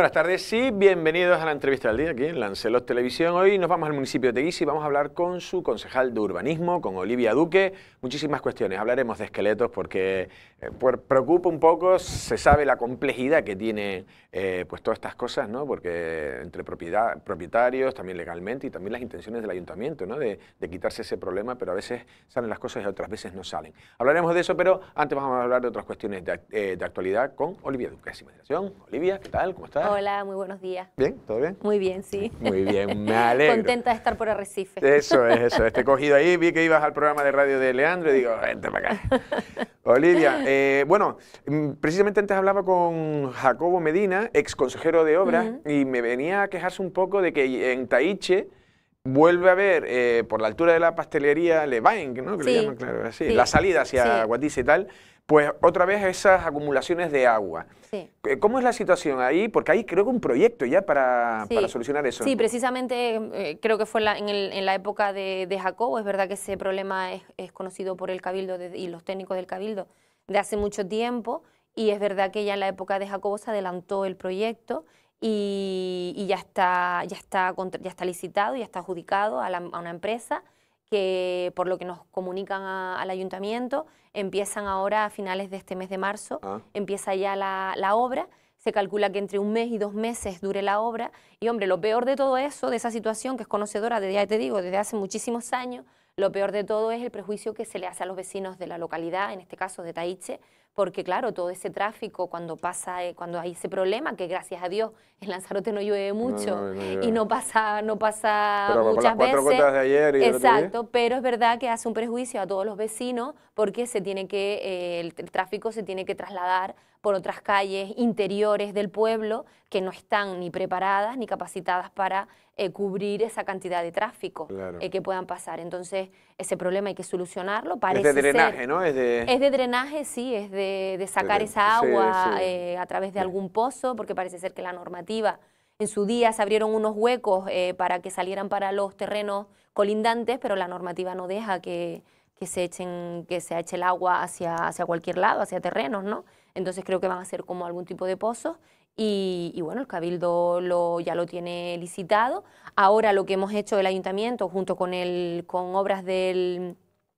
buenas tardes y bienvenidos a la entrevista del día aquí en Lancelot Televisión. Hoy nos vamos al municipio de Teguís y vamos a hablar con su concejal de urbanismo, con Olivia Duque. Muchísimas cuestiones. Hablaremos de esqueletos porque eh, preocupa un poco, se sabe la complejidad que tiene eh, pues todas estas cosas, ¿no? Porque entre propiedad, propietarios, también legalmente y también las intenciones del ayuntamiento, ¿no? De, quitarse ese problema, pero a veces salen las cosas y otras veces no salen. Hablaremos de eso, pero antes vamos a hablar de otras cuestiones de, eh, actualidad con Olivia Duque. Sin Olivia, ¿qué tal? ¿Cómo estás? Hola, muy buenos días. ¿Bien? ¿Todo bien? Muy bien, sí. Muy bien, me alegro. Contenta de estar por Arrecife. Eso es, eso. Estoy cogido ahí, vi que ibas al programa de radio de Leandro y digo, vente para acá. Olivia, eh, bueno, mm, precisamente antes hablaba con Jacobo Medina, ex consejero de obras, y me venía a quejarse un poco de que en Taiche vuelve a ver eh, por la altura de la pastelería Levain, ¿no? Que le llaman, claro, así, la salida hacia Guadice y tal, pues otra vez esas acumulaciones de agua. Eh, ¿Cómo es la situación ahí? Porque hay creo que un proyecto ya para, solucionar eso. Sí, precisamente eh, creo que fue en, la época de, Jacobo, es verdad que ese problema es, conocido por el Cabildo y los técnicos del Cabildo de hace mucho tiempo y es verdad que ya en la época de Jacobo se adelantó el proyecto y, ya, está, ya, está, ya está licitado, ya está adjudicado a una empresa que por lo que nos comunican al ayuntamiento, empiezan ahora a finales de este mes de marzo, ah. empieza ya la, obra se calcula que entre un mes y dos meses dure la obra. Y hombre, lo peor de todo eso, de esa situación que es conocedora, desde, ya te digo, desde hace muchísimos años, lo peor de todo es el prejuicio que se le hace a los vecinos de la localidad, en este caso de Taiche, porque claro, todo ese tráfico cuando pasa, eh, cuando hay ese problema, que gracias a Dios en Lanzarote no llueve mucho y no pasa, no pasa muchas veces. Exacto, pero es verdad que hace un prejuicio a todos los vecinos porque se tiene que, eh, el tráfico se tiene que trasladar por otras calles interiores del pueblo que no están ni preparadas ni capacitadas para eh, cubrir esa cantidad de tráfico eh, que puedan pasar. Entonces, ese problema hay que solucionarlo. es de drenaje, ¿no? Es de... drenaje, sí, es de, sacar esa agua eh, a través de algún pozo, porque parece ser que la normativa en su día se abrieron unos huecos para que salieran para los terrenos colindantes, pero la normativa no deja que, que se echen, que se eche el agua hacia, hacia cualquier lado, hacia terrenos, ¿no? Entonces creo que van a ser como algún tipo de pozos y, bueno, el Cabildo ya lo tiene licitado. Ahora lo que hemos hecho el ayuntamiento junto con, el, con obras del,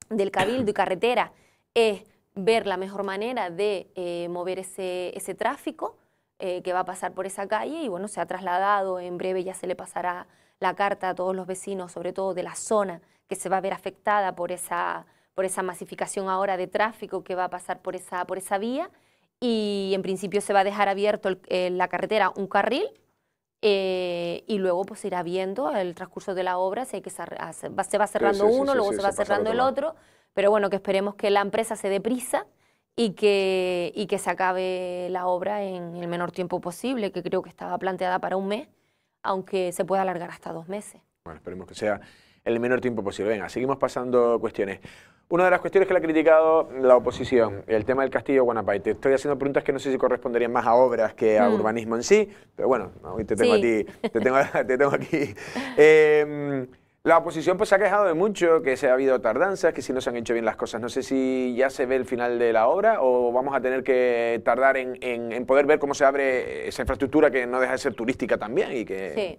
del Cabildo y carretera es ver la mejor manera de eh, mover ese, ese tráfico eh, que va a pasar por esa calle y bueno, se ha trasladado, en breve ya se le pasará la carta a todos los vecinos, sobre todo de la zona que se va a ver afectada por esa, por esa masificación ahora de tráfico que va a pasar por esa, por esa vía y en principio se va a dejar abierto la carretera un carril eh, y luego pues irá viendo el transcurso de la obra, si hay que ah, se va cerrando uno, luego se va cerrando el otro, pero bueno, que esperemos que la empresa se dé prisa y que, y que se acabe la obra en el menor tiempo posible, que creo que estaba planteada para un mes, aunque se pueda alargar hasta dos meses. Bueno, esperemos que sea el menor tiempo posible. Venga, seguimos pasando cuestiones. Una de las cuestiones que le ha criticado la oposición, el tema del castillo Te Estoy haciendo preguntas que no sé si corresponderían más a obras que a mm. urbanismo en sí, pero bueno, hoy te tengo te tengo, aquí. Em, la oposición pues se ha quejado de mucho, que se ha habido tardanzas, que si no se han hecho bien las cosas. No sé si ya se ve el final de la obra o vamos a tener que tardar en, poder ver cómo se abre esa infraestructura que no deja de ser turística también y que...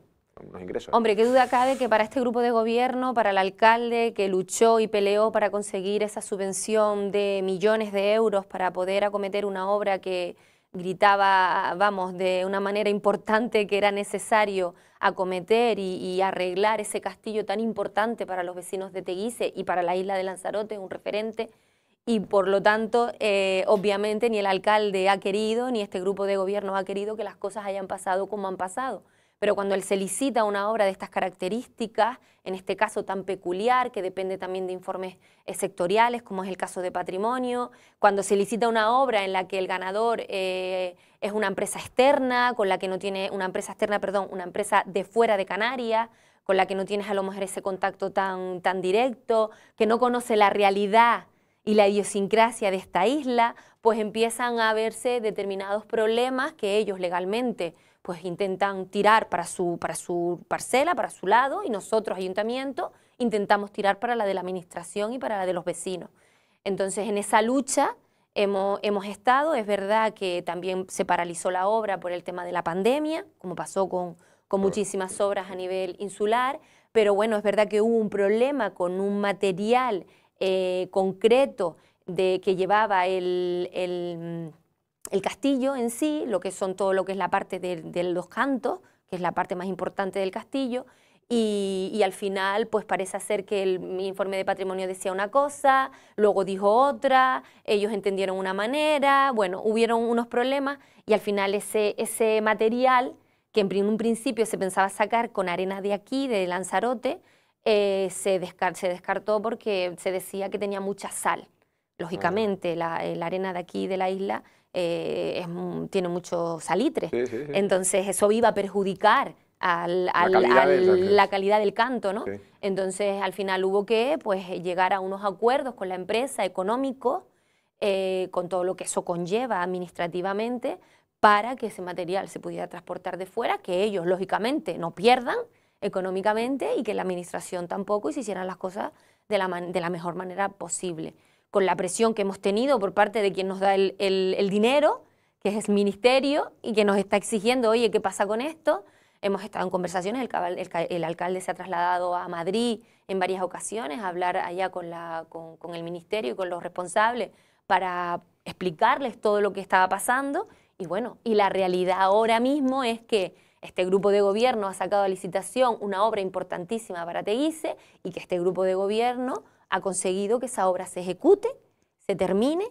Hombre, qué duda cabe que para este grupo de gobierno, para el alcalde que luchó y peleó para conseguir esa subvención de millones de euros para poder acometer una obra que gritaba, vamos, de una manera importante que era necesario acometer y, arreglar ese castillo tan importante para los vecinos de Teguise y para la isla de Lanzarote, un referente, y por lo tanto, eh, obviamente, ni el alcalde ha querido, ni este grupo de gobierno ha querido que las cosas hayan pasado como han pasado pero cuando él se licita una obra de estas características, en este caso tan peculiar, que depende también de informes eh, sectoriales, como es el caso de patrimonio, cuando se licita una obra en la que el ganador eh, es una empresa externa, con la que no tiene, una empresa externa, perdón, una empresa de fuera de Canarias, con la que no tienes a lo mejor ese contacto tan, tan directo, que no conoce la realidad y la idiosincrasia de esta isla, pues empiezan a verse determinados problemas que ellos legalmente pues intentan tirar para su, para su parcela, para su lado, y nosotros, ayuntamiento, intentamos tirar para la de la administración y para la de los vecinos. Entonces, en esa lucha hemos, hemos estado, es verdad que también se paralizó la obra por el tema de la pandemia, como pasó con, con muchísimas obras a nivel insular, pero bueno, es verdad que hubo un problema con un material eh, concreto de, que llevaba el el castillo en sí, lo que son todo lo que es la parte de, los cantos, que es la parte más importante del castillo, y, al final pues parece ser que el, informe de patrimonio decía una cosa, luego dijo otra, ellos entendieron una manera, bueno, hubieron unos problemas y al final ese, material que en un principio se pensaba sacar con arena de aquí, de Lanzarote, eh, se, descartó porque se decía que tenía mucha sal. Lógicamente, eh, la arena de aquí, de la isla, eh, tiene mucho salitre. Entonces eso iba a perjudicar al, la, calidad del, canto, ¿no? Entonces al final hubo que pues, llegar a unos acuerdos con la empresa económico, eh, con todo lo que eso conlleva administrativamente, para que ese material se pudiera transportar de fuera, que ellos lógicamente no pierdan económicamente y que la administración tampoco y se hicieran las cosas de la mejor manera posible con la presión que hemos tenido por parte de quien nos da el, dinero, que es el ministerio, y que nos está exigiendo, oye, ¿qué pasa con esto? Hemos estado en conversaciones, el, alcalde se ha trasladado a Madrid en varias ocasiones a hablar allá con, con, el ministerio y con los responsables para explicarles todo lo que estaba pasando. Y bueno, y la realidad ahora mismo es que este grupo de gobierno ha sacado a licitación una obra importantísima para Teguise y que este grupo de gobierno ha conseguido que esa obra se ejecute, se termine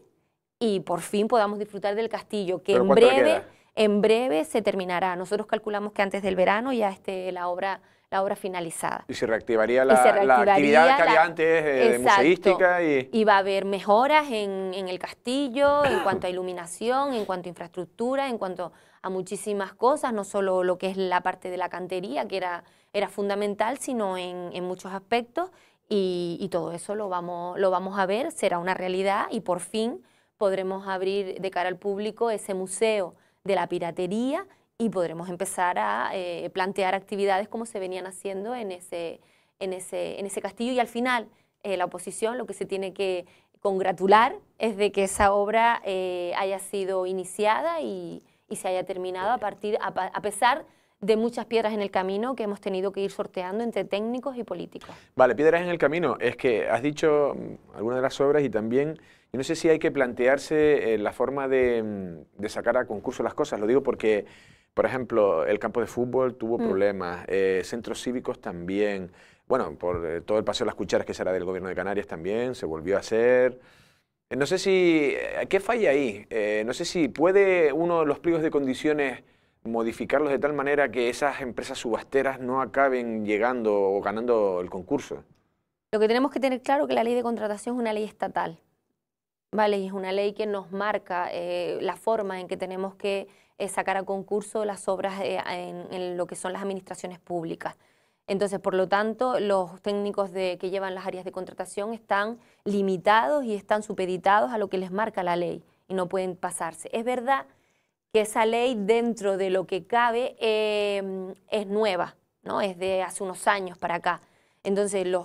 y por fin podamos disfrutar del castillo, que en breve, en breve se terminará. Nosotros calculamos que antes del verano ya esté la obra la obra finalizada. Y se reactivaría la, actividad que había antes eh, de museística. Y... va a haber mejoras en, el castillo, en cuanto a iluminación, en cuanto a infraestructura, en cuanto a muchísimas cosas, no solo lo que es la parte de la cantería, que era, era fundamental, sino en, en muchos aspectos y, todo eso lo vamos, lo vamos a ver, será una realidad y por fin podremos abrir de cara al público ese museo de la piratería y podremos empezar a eh, plantear actividades como se venían haciendo en ese, en ese, en ese castillo y al final eh, la oposición lo que se tiene que congratular es de que esa obra eh, haya sido iniciada y, y, se haya terminado a, partir, a, pesar de muchas piedras en el camino que hemos tenido que ir sorteando entre técnicos y políticos. Vale, piedras en el camino. Es que has dicho mm, algunas de las obras y también, no sé si hay que plantearse eh, la forma mm, de, sacar a concurso las cosas. Lo digo porque, por ejemplo, el campo de fútbol tuvo mm. problemas, eh, centros cívicos también. Bueno, por eh, todo el paseo de las cucharas que será del gobierno de Canarias también, se volvió a hacer. No sé si, ¿qué falla ahí? no sé si puede uno de los pliegos de condiciones modificarlos de tal manera que esas empresas subasteras no acaben llegando o ganando el concurso? Lo que tenemos que tener claro es que la ley de contratación es una ley estatal, ¿vale? Y es una ley que nos marca eh, la forma en que tenemos que eh, sacar a concurso las obras eh, en, lo que son las administraciones públicas. Entonces, por lo tanto, los técnicos que llevan las áreas de contratación están limitados y están supeditados a lo que les marca la ley y no pueden pasarse. Es verdad que esa ley dentro de lo que cabe em, es nueva, ¿no? es de hace unos años para acá. Entonces los,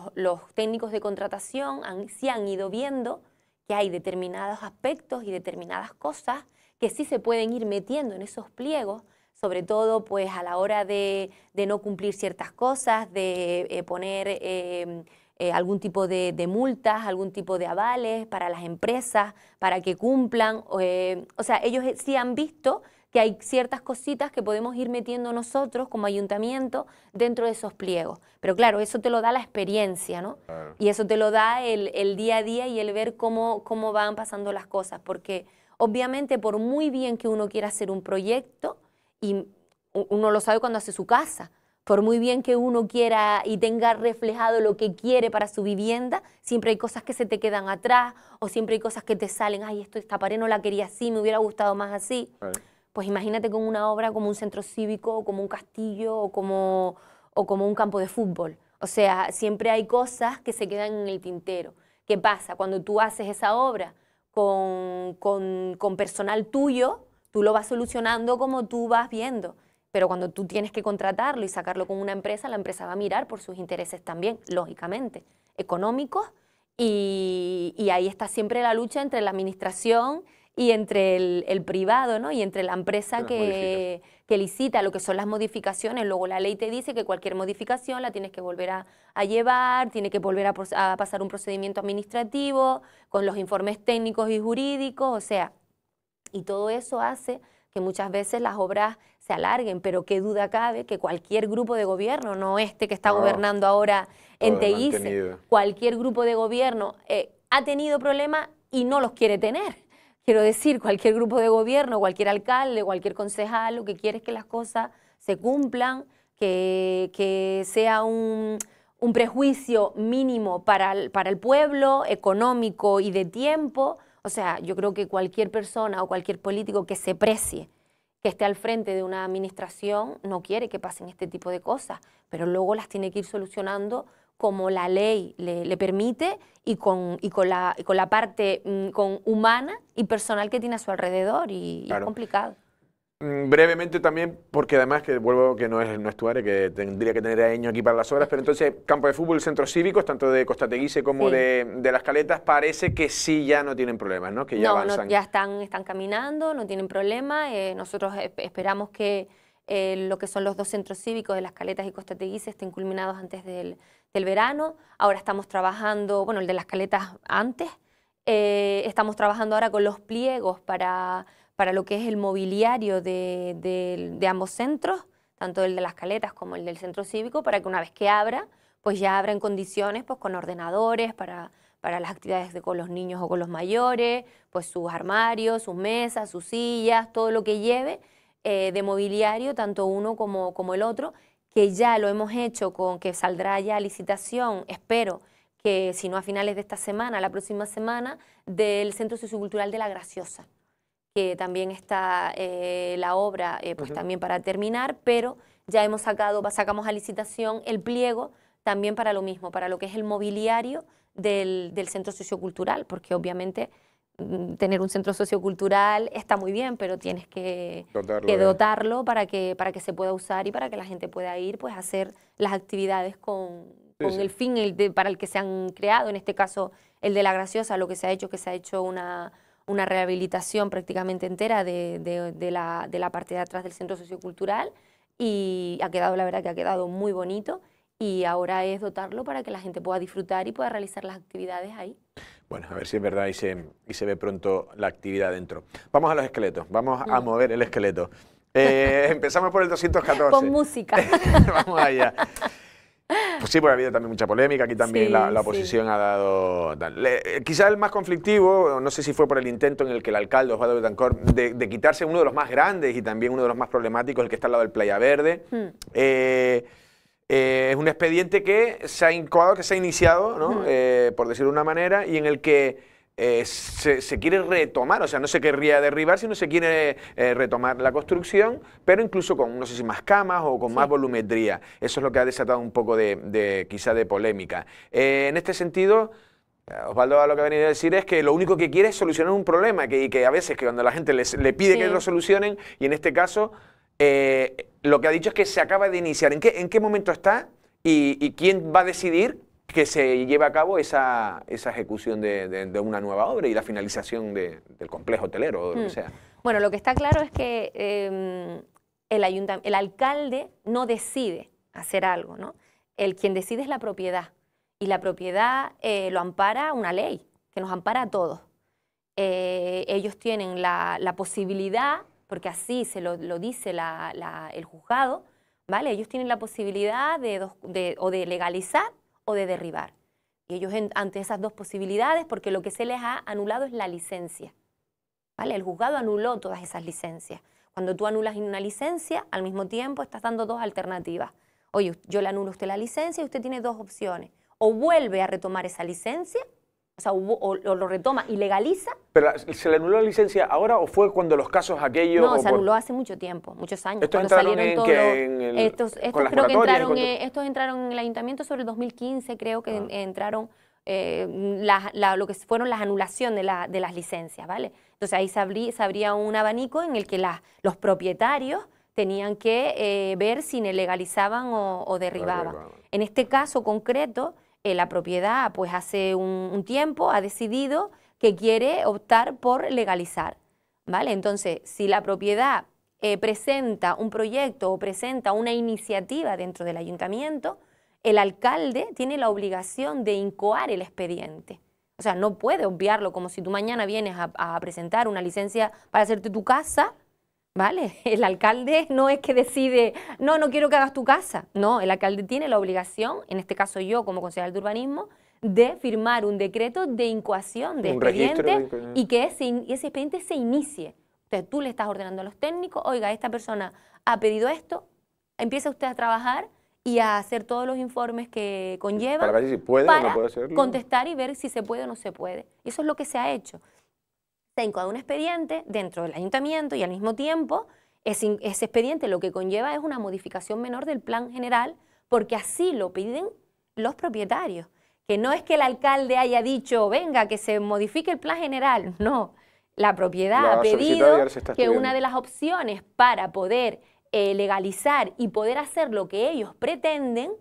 técnicos de contratación sí han ido viendo que hay determinados aspectos y determinadas cosas que sí se pueden ir metiendo en esos pliegos, sobre todo pues a la hora de, no cumplir ciertas cosas, de eh, poner... Em, eh, algún tipo de, multas, algún tipo de avales para las empresas, para que cumplan. o eh, sea, ellos eh, sí han visto que hay ciertas cositas que podemos ir metiendo nosotros como ayuntamiento dentro de esos pliegos. Pero claro, eso te lo da la experiencia, ¿no? Y eso te lo da el, el, día a día y el ver cómo, cómo van pasando las cosas, porque obviamente por muy bien que uno quiera hacer un proyecto, y uno lo sabe cuando hace su casa, por muy bien que uno quiera y tenga reflejado lo que quiere para su vivienda, siempre hay cosas que se te quedan atrás o siempre hay cosas que te salen, ay, esto, esta pared no la quería así, me hubiera gustado más así. Pues imagínate con una obra como un centro cívico como un castillo o como, un campo de fútbol. O sea, siempre hay cosas que se quedan en el tintero. ¿Qué pasa? Cuando tú haces esa obra con personal tuyo, tú lo vas solucionando como tú vas viendo. Pero cuando tú tienes que contratarlo y sacarlo con una empresa, la empresa va a mirar por sus intereses también, lógicamente, económicos. Y, ahí está siempre la lucha entre la administración y entre el, privado ¿no? y entre la empresa que, licita lo que son las modificaciones. Luego la ley te dice que cualquier modificación la tienes que volver a, llevar, tiene que volver a, a, pasar un procedimiento administrativo con los informes técnicos y jurídicos, o sea, y todo eso hace que muchas veces las obras se alarguen, pero qué duda cabe que cualquier grupo de gobierno, no este que está gobernando ahora en Teguise, cualquier grupo de gobierno eh, ha tenido problemas y no los quiere tener. Quiero decir, cualquier grupo de gobierno, cualquier alcalde, cualquier concejal, lo que quiere es que las cosas se cumplan, que, sea un, prejuicio mínimo para para el pueblo, económico y de tiempo. O sea, yo creo que cualquier persona o cualquier político que se precie que esté al frente de una administración no quiere que pasen este tipo de cosas, pero luego las tiene que ir solucionando como la ley le, permite y con, y con, la, con la parte mm, con humana y personal que tiene a su alrededor y, y es complicado. Mm, brevemente también, porque además que vuelvo que no es, no área, que tendría que tener a Eño aquí para las obras, pero entonces campo de fútbol, centros cívicos, tanto de Teguise como de, Las Caletas, parece que sí ya no tienen problemas, ¿no? Que ya avanzan. ya están, están caminando, no tienen problema. Eh, nosotros esperamos que eh, lo que son los dos centros cívicos de Las Caletas y Costa Costateguise estén culminados antes del, del verano. Ahora estamos trabajando, bueno, el de Las Caletas antes. Eh, estamos trabajando ahora con los pliegos para para lo que es el mobiliario de, ambos centros, tanto el de las caletas como el del centro cívico, para que una vez que abra, pues ya abra en condiciones, pues con ordenadores para, para las actividades de, con los niños o con los mayores, pues sus armarios, sus mesas, sus sillas, todo lo que lleve eh, de mobiliario, tanto uno como, como el otro, que ya lo hemos hecho con que saldrá ya licitación, espero que si no a finales de esta semana, la próxima semana, del Centro Sociocultural de la Graciosa que también está eh, la obra eh, pues también para terminar, pero ya hemos sacado, sacamos a licitación el pliego también para lo mismo, para lo que es el mobiliario del, centro sociocultural, porque obviamente mm, tener un centro sociocultural está muy bien, pero tienes que dotarlo, para, que, para que se pueda usar y para que la gente pueda ir pues, a hacer las actividades con, el fin para el que se han creado, en este caso el de la graciosa, lo que se ha hecho, que se ha hecho una, una rehabilitación prácticamente entera de, de, la, de, la, parte de atrás del centro sociocultural y ha quedado, la verdad que ha quedado muy bonito y ahora es dotarlo para que la gente pueda disfrutar y pueda realizar las actividades ahí. Bueno, a ver si es verdad y se, y se ve pronto la actividad dentro. Vamos a los esqueletos, vamos a mm. mover el esqueleto. Eh, empezamos por el 214. Con música. vamos allá. Pues sí, porque ha habido también mucha polémica, aquí también la, oposición ha dado... Eh, Quizás el más conflictivo, no sé si fue por el intento en el que el alcalde Osvaldo Betancor de, quitarse uno de los más grandes y también uno de los más problemáticos, el que está al lado del Playa Verde. Hmm. Eh, eh, es un expediente que se ha incoado, que se ha iniciado, hmm. por decirlo de una manera, y en el que eh, se, quiere retomar, o sea, no se querría derribar, sino se quiere eh, retomar la construcción, pero incluso con, no sé si más camas o con más volumetría. Eso es lo que ha desatado un poco de, quizá de polémica. Eh, en este sentido, Osvaldo lo que ha venido a decir es que lo único que quiere es solucionar un problema, que, y que a veces que cuando la gente le pide que lo solucionen, y en este caso, lo que ha dicho es que se acaba de iniciar. ¿En qué, en qué momento está? y quién va a decidir que se lleve a cabo esa, ejecución de, una nueva obra y la finalización del complejo hotelero o lo que mm. sea. Bueno, lo que está claro es que em, el, alcalde no decide hacer algo, ¿no? El quien decide es la propiedad y la propiedad eh, lo ampara una ley que nos ampara a todos. Eh, ellos tienen la, la, posibilidad, porque así se lo, dice la, el juzgado, ¿vale? Ellos tienen la posibilidad de, de, o de legalizar o de derribar. Y ellos ante esas dos posibilidades, porque lo que se les ha anulado es la licencia. ¿vale? El juzgado anuló todas esas licencias. Cuando tú anulas una licencia, al mismo tiempo estás dando dos alternativas. Oye, yo le anulo a usted la licencia y usted tiene dos opciones. O vuelve a retomar esa licencia o, lo retoma y legaliza. ¿Pero se le anuló la licencia ahora o fue cuando los casos aquellos.? No, se anuló hace mucho tiempo, muchos años. ¿Estos entraron en, el, estos, creo que entraron, en el ayuntamiento sobre el 2015, creo que ah. entraron eh, lo que fueron las anulaciones de, las licencias, ¿vale? Entonces ahí se, habría abría un abanico en el que los propietarios tenían que eh, ver si legalizaban o, derribaban. En este caso concreto eh, la propiedad pues hace un, tiempo ha decidido que quiere optar por legalizar. ¿vale? Entonces, si la propiedad eh, presenta un proyecto o presenta una iniciativa dentro del ayuntamiento, el alcalde tiene la obligación de incoar el expediente. O sea, no puede obviarlo como si tú mañana vienes a presentar una licencia para hacerte tu casa ¿vale? El alcalde no es que decide, no, no quiero que hagas tu casa. No, el alcalde tiene la obligación, en este caso yo como concejal de urbanismo, de firmar un decreto de incoación de expediente y que ese, expediente se inicie. Entonces tú le estás ordenando a los técnicos, oiga, esta persona ha pedido esto, empieza usted a trabajar y a hacer todos los informes que conlleva para, ver si o no puede contestar y ver si se puede o no se puede. Eso es lo que se ha hecho tengo un expediente dentro del ayuntamiento y al mismo tiempo ese, expediente lo que conlleva es una modificación menor del plan general porque así lo piden los propietarios. Que no es que el alcalde haya dicho, venga, que se modifique el plan general, no. La propiedad ha pedido que una de las opciones para poder eh, legalizar y poder hacer lo que ellos pretenden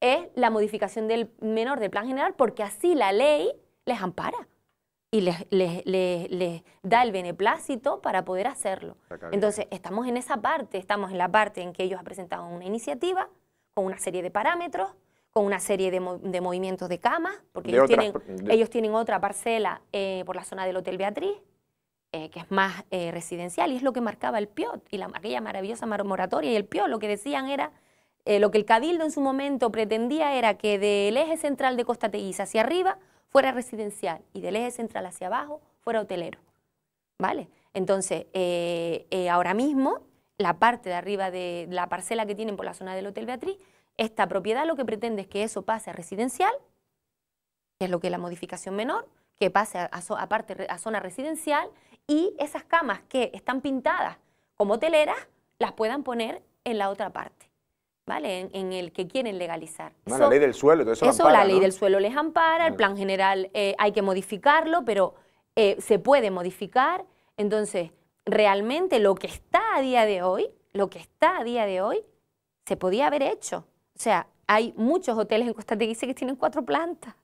es la modificación del menor del plan general porque así la ley les ampara y les, les, da el beneplácito para poder hacerlo. Entonces, estamos en esa parte, estamos en la parte en que ellos han presentado una iniciativa con una serie de parámetros, con una serie de, de movimientos de camas, porque ellos, tienen, ellos, tienen, otra parcela eh, por la zona del Hotel Beatriz, eh, que es más eh, residencial, y es lo que marcaba el PIOT, y la, aquella maravillosa moratoria y el PIOT, lo que decían era... lo que el Cabildo en su momento pretendía era que del eje central de Costa Teguisa hacia arriba fuera residencial y del eje central hacia abajo fuera hotelero. ¿Vale? Entonces, eh, eh, ahora mismo, la parte de arriba de la parcela que tienen por la zona del Hotel Beatriz, esta propiedad lo que pretende es que eso pase a residencial, que es lo que es la modificación menor, que pase a, a zona residencial y esas camas que están pintadas como hoteleras las puedan poner en la otra parte. ¿vale? En, el que quieren legalizar. la ley del suelo, les ampara, el plan general eh, hay que modificarlo, pero eh, se puede modificar. Entonces, realmente lo que está a día de hoy, lo que está a día de hoy, se podía haber hecho. O sea, hay muchos hoteles en Costa Teguise que tienen cuatro plantas.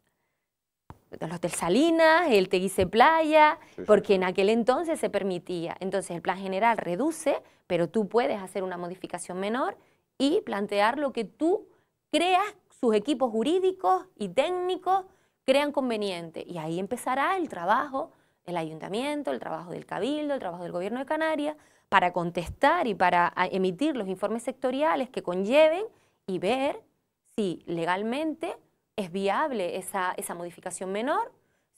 Los Hotel Salinas, el Teguise Playa, porque en aquel entonces se permitía. Entonces el plan general reduce, pero tú puedes hacer una modificación menor y plantear lo que tú creas, sus equipos jurídicos y técnicos crean conveniente. Y ahí empezará el trabajo el ayuntamiento, el trabajo del cabildo, el trabajo del gobierno de Canarias, para contestar y para ah, emitir los informes sectoriales que conlleven y ver si legalmente es viable esa, esa modificación menor,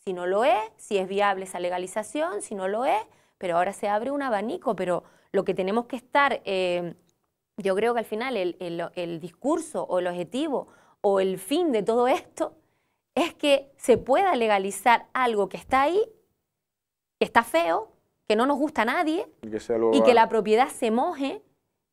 si no lo es, si es viable esa legalización, si no lo es, pero ahora se abre un abanico, pero lo que tenemos que estar eh, yo creo que al final el, el, discurso o el objetivo o el fin de todo esto es que se pueda legalizar algo que está ahí, que está feo, que no nos gusta a nadie y que, la propiedad se moje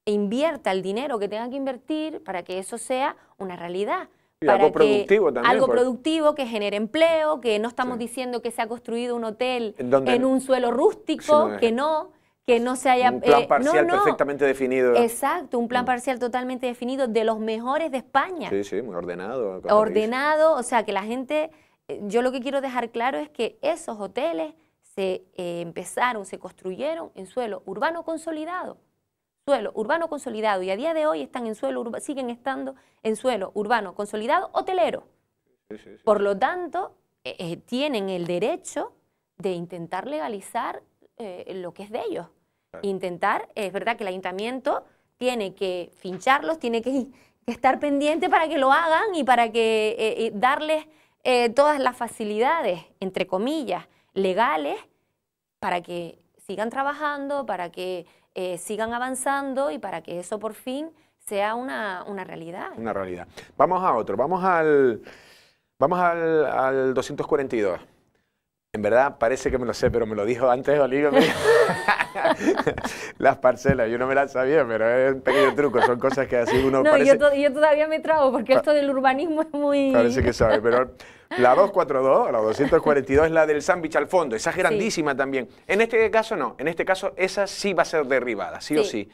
e invierta el dinero que tenga que invertir para que eso sea una realidad. algo productivo también. Algo productivo que genere empleo, que no estamos diciendo que se ha construido un hotel en un suelo rústico, que no, que no se haya... Un plan eh, parcial perfectamente definido. Exacto, un plan mm. parcial totalmente definido de los mejores de España. Sí, sí, muy ordenado. Ordenado, o sea, que la gente... Eh, yo lo que quiero dejar claro es que esos hoteles se eh, empezaron, se construyeron en suelo urbano consolidado. Suelo urbano consolidado. Y a día de hoy están en suelo siguen estando en suelo urbano consolidado hotelero. Por lo tanto, tienen el derecho de intentar legalizar eh, lo que es de ellos. Intentar, es verdad que el ayuntamiento tiene que fincharlos, tiene que, estar pendiente para que lo hagan y para que eh, eh, darles todas las facilidades, entre comillas, legales, para que sigan trabajando, para que sigan avanzando y para que eso por fin sea una, realidad. Una realidad. Vamos a otro, vamos al, vamos al, al 242. En verdad, parece que me lo sé, pero me lo dijo antes Olivia. las parcelas, yo no me las sabía, pero es un pequeño truco, son cosas que así uno no, yo, yo, todavía me trago, porque esto del urbanismo es muy... Parece que sabe, pero la 242, la 242 es la del sándwich al fondo, esa es grandísima también. En este caso no, en este caso esa sí va a ser derribada, sí, o sí.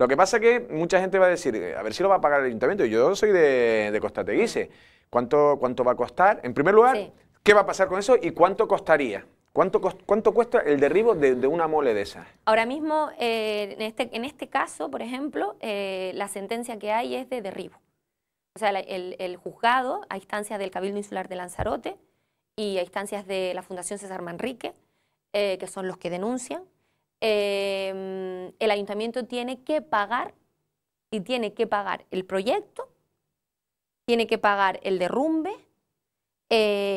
Lo que pasa que mucha gente va a decir, eh, a ver si lo va a pagar el ayuntamiento, yo soy de, de Costa Teguise, ¿Cuánto, ¿cuánto va a costar? En primer lugar... ¿Qué va a pasar con eso y cuánto costaría? ¿Cuánto, cuánto cuesta el derribo de, una mole de esas? Ahora mismo, eh, en, este, en este caso, por ejemplo, eh, la sentencia que hay es de derribo. O sea, el, juzgado, a instancias del Cabildo Insular de Lanzarote y a instancias de la Fundación César Manrique, eh, que son los que denuncian, el ayuntamiento tiene que pagar y tiene que pagar el proyecto, tiene que pagar el derrumbe, eh,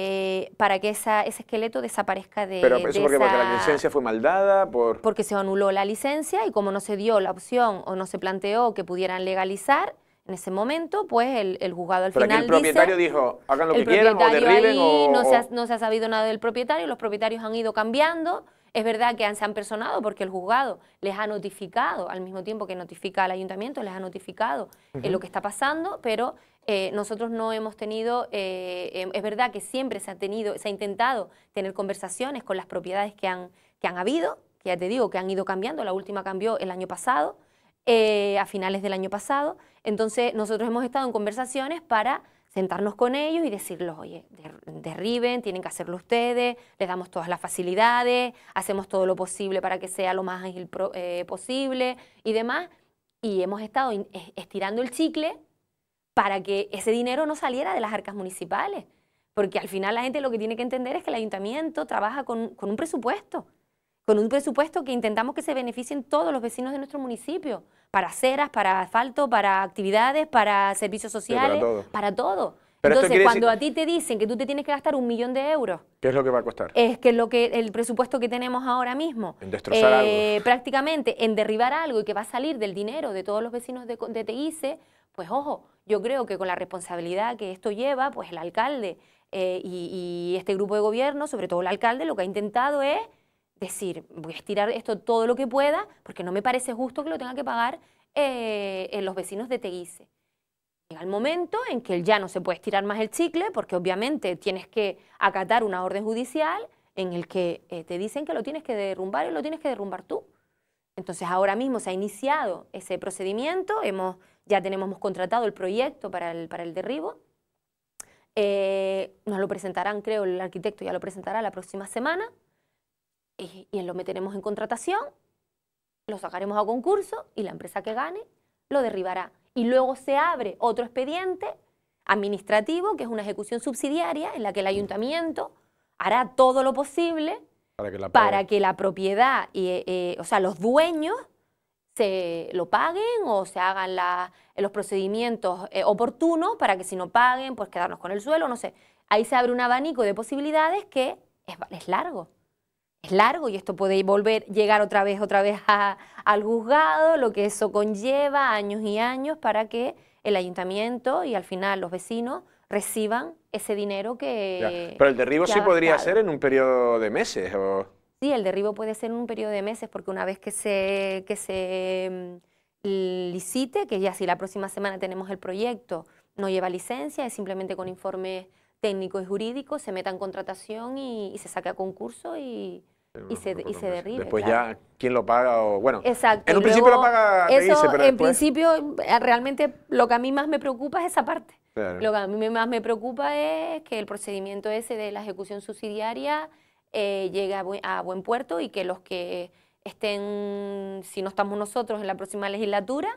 para que esa, ese esqueleto desaparezca de Pero eso de porque, esa... porque, la licencia fue maldada, por... Porque se anuló la licencia y como no se dio la opción o no se planteó que pudieran legalizar, en ese momento, pues el, el juzgado al Pero final. el propietario dijo, hagan lo que quieran o derriben ahí, no, Se ha, no se ha sabido nada del propietario, los propietarios han ido cambiando. Es verdad que se han personado porque el juzgado les ha notificado, al mismo tiempo que notifica al ayuntamiento, les ha notificado uh lo que está pasando, pero eh, nosotros no hemos tenido, eh, em, es verdad que siempre se ha tenido, se ha intentado tener conversaciones con las propiedades que han, que han habido, que ya te digo, que han ido cambiando, la última cambió el año pasado, eh, a finales del año pasado, entonces nosotros hemos estado en conversaciones para sentarnos con ellos y decirles, oye, derriben, tienen que hacerlo ustedes, les damos todas las facilidades, hacemos todo lo posible para que sea lo más ágil posible y demás. Y hemos estado estirando el chicle para que ese dinero no saliera de las arcas municipales. Porque al final la gente lo que tiene que entender es que el ayuntamiento trabaja con, un presupuesto, con un presupuesto que intentamos que se beneficien todos los vecinos de nuestro municipio, para aceras, para asfalto, para actividades, para servicios sociales, para todo. Entonces, cuando a ti te dicen que tú te tienes que gastar un millón de euros, ¿qué es lo que va a costar? Es que lo que el presupuesto que tenemos ahora mismo, eh, prácticamente en derribar algo y que va a salir del dinero de todos los vecinos de, de Teguise, pues ojo, yo creo que con la responsabilidad que esto lleva, pues el alcalde eh, y, este grupo de gobierno, sobre todo el alcalde, lo que ha intentado es decir, voy a estirar esto todo lo que pueda, porque no me parece justo que lo tenga que pagar eh, en los vecinos de Teguise. Llega el momento en que ya no se puede estirar más el chicle, porque obviamente tienes que acatar una orden judicial en el que eh, te dicen que lo tienes que derrumbar y lo tienes que derrumbar tú. Entonces ahora mismo se ha iniciado ese procedimiento, hemos, ya tenemos contratado el proyecto para el, para el derribo. Eh, nos lo presentarán, creo, el arquitecto ya lo presentará la próxima semana y, y lo meteremos en contratación, lo sacaremos a concurso y la empresa que gane lo derribará. Y luego se abre otro expediente administrativo, que es una ejecución subsidiaria en la que el ayuntamiento hará todo lo posible para que la, propiedad, y, eh, eh, o sea, los dueños se lo paguen o se hagan los procedimientos eh, oportunos para que si no paguen, pues quedarnos con el suelo, no sé. Ahí se abre un abanico de posibilidades que es, largo. Es largo y esto puede volver, llegar otra vez, otra vez al juzgado, lo que eso conlleva años y años para que el ayuntamiento y al final los vecinos reciban ese dinero que... Pero el derribo sí podría ser en un periodo de meses. O... Sí, el derribo puede ser en un periodo de meses, porque una vez que se, que se mm, licite, que ya si la próxima semana tenemos el proyecto, no lleva licencia, es simplemente con informes técnico y jurídicos, se meta en contratación y, se saca a concurso y, se, y se derribe. Después ya, ¿quién lo paga? O, bueno, Exacto. en un principio lo paga eso, En principio, eh, realmente lo que a mí más me preocupa es esa parte. Lo que a mí más me preocupa es que el procedimiento ese de la ejecución subsidiaria eh, llegue a buen, puerto y que los que estén, si no estamos nosotros en la próxima legislatura,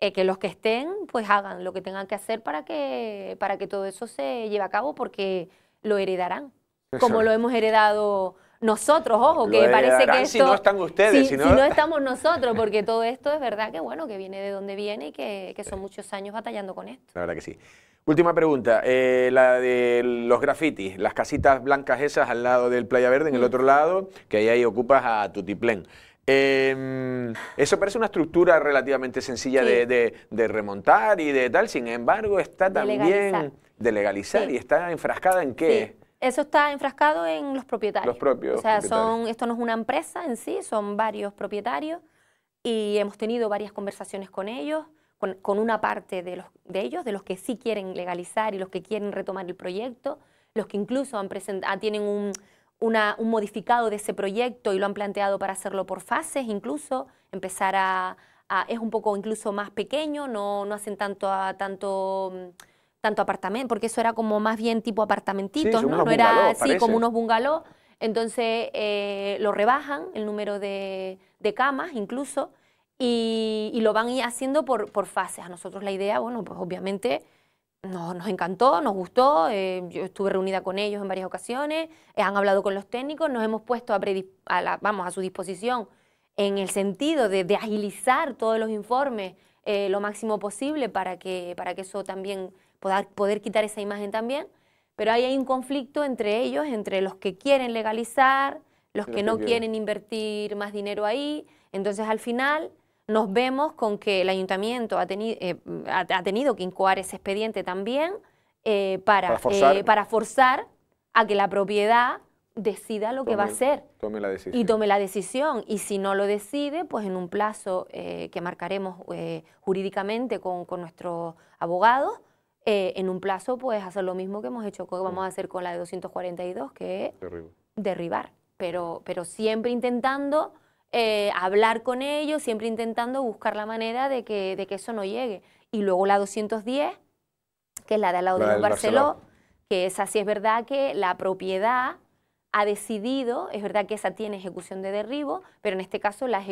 eh, que los que estén pues hagan lo que tengan que hacer para que, para que todo eso se lleve a cabo porque lo heredarán, como lo hemos heredado nosotros, ojo, que parece que esto... Si no están ustedes, si, no... estamos nosotros, porque todo esto es verdad que, bueno, que viene de donde viene y que son eh. muchos años batallando con esto. La verdad que sí. Última pregunta, eh, la de los grafitis, las casitas blancas esas al lado del Playa Verde, en el otro lado, que ahí, ocupas a Tutiplén. Eh, eso parece una estructura relativamente sencilla de, remontar y de tal, sin embargo está también legalizar. de legalizar y está enfrascada en qué. Eso está enfrascado en los propietarios. Los propios. O sea, son, esto no es una empresa en sí, son varios propietarios y hemos tenido varias conversaciones con ellos con, una parte de, los, de ellos, de los que sí quieren legalizar y los que quieren retomar el proyecto, los que incluso han ah, tienen un, modificado de ese proyecto y lo han planteado para hacerlo por fases, incluso empezar a, es un poco incluso más pequeño, no, hacen tanto a, tanto tanto apartamento, porque eso era como más bien tipo apartamentitos, ¿no? era así como unos bungalows. Entonces eh, lo rebajan el número de camas incluso y, lo van haciendo por, por fases. A nosotros la idea, bueno, pues obviamente nos, nos encantó, nos gustó, eh, yo estuve reunida con ellos en varias ocasiones, han hablado con los técnicos, nos hemos puesto a, vamos, a su disposición en el sentido de, agilizar todos los informes eh, lo máximo posible para que, para que eso también pueda poder quitar esa imagen también. Pero ahí hay un conflicto entre ellos, entre los que quieren legalizar, los que no quieren invertir más dinero ahí. Entonces al final nos vemos con que el ayuntamiento ha, eh, tenido que incoar ese expediente también eh, eh, para, forzar. a que la propiedad decida lo que va a hacer. Y tome la decisión. Y si no lo decide, pues en un plazo que marcaremos jurídicamente con, con, nuestros abogados, en un plazo pues hacer lo mismo que hemos hecho, que vamos a hacer con la de 242, que es derribar. derribar. Pero, pero siempre intentando eh, hablar con ellos, siempre intentando buscar la manera de que, de que eso no llegue. Y luego la 210, que es la de al lado de Barceló, que es así, es verdad que la propiedad ha decidido, es verdad que esa tiene ejecución de derribo, pero en este caso la,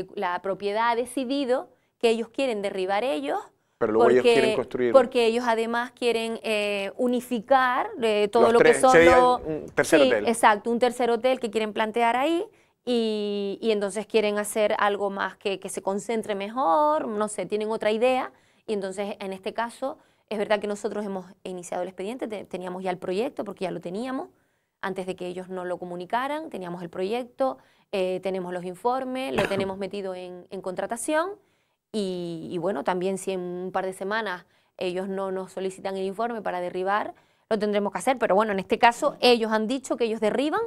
propiedad ha decidido que ellos quieren derribar ellos porque, ellos Porque ellos además quieren eh, unificar eh, todo lo que son los. Exacto, un tercer hotel que quieren plantear ahí y, entonces quieren hacer algo más que, que se concentre mejor, no sé, tienen otra idea. Y entonces, en este caso, es verdad que nosotros hemos iniciado el expediente, teníamos ya el proyecto porque ya lo teníamos, antes de que ellos nos lo comunicaran, teníamos el proyecto, eh, tenemos los informes, lo tenemos metido en, contratación y, bueno, también si en un par de semanas ellos no nos solicitan el informe para derribar, lo tendremos que hacer, pero bueno, en este caso ellos han dicho que ellos derriban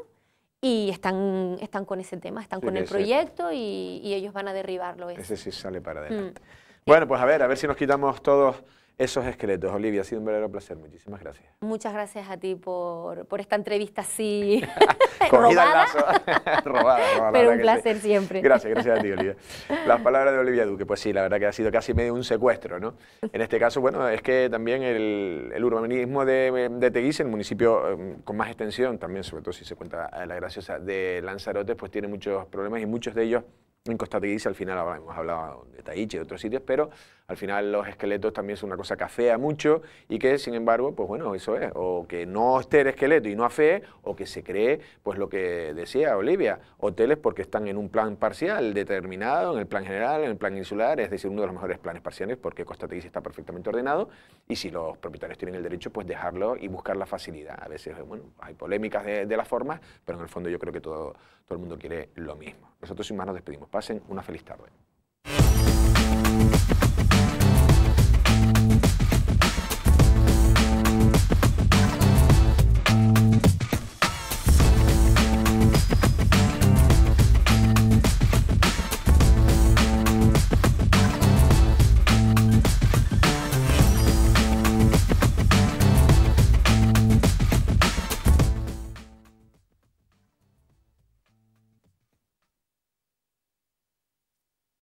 y están, están con ese tema, están con el proyecto y, ellos van a derribarlo. Ese sí sale para mm. adelante. Bueno, pues a ver, a ver si nos quitamos todos esos esqueletos. Olivia, ha sido un verdadero placer. Muchísimas gracias. Muchas gracias a ti por, por esta entrevista así robada. robada, robada. Pero un placer siempre. Gracias, gracias a ti, Olivia. Las palabras de Olivia Duque, pues sí, la verdad que ha sido casi medio un secuestro, ¿no? En este caso, bueno, es que también el, urbanismo de, Teguise, el municipio eh, con más extensión, también, sobre todo si se cuenta la graciosa de Lanzarote, pues tiene muchos problemas y muchos de ellos en Costa Teguise, al final hemos hablado de Taichi, de otros sitios, pero al final los esqueletos también son una cosa que afea mucho y que sin embargo, pues bueno, eso es, o que no esté el esqueleto y no afee, o que se cree, pues lo que decía Olivia, hoteles porque están en un plan parcial determinado, en el plan general, en el plan insular, es decir, uno de los mejores planes parciales porque Costa Teguise está perfectamente ordenado y si los propietarios tienen el derecho, pues dejarlo y buscar la facilidad. A veces, bueno, hay polémicas de, de las formas, pero en el fondo yo creo que todo, todo el mundo quiere lo mismo. Nosotros sin más nos despedimos. Pasen una feliz tarde.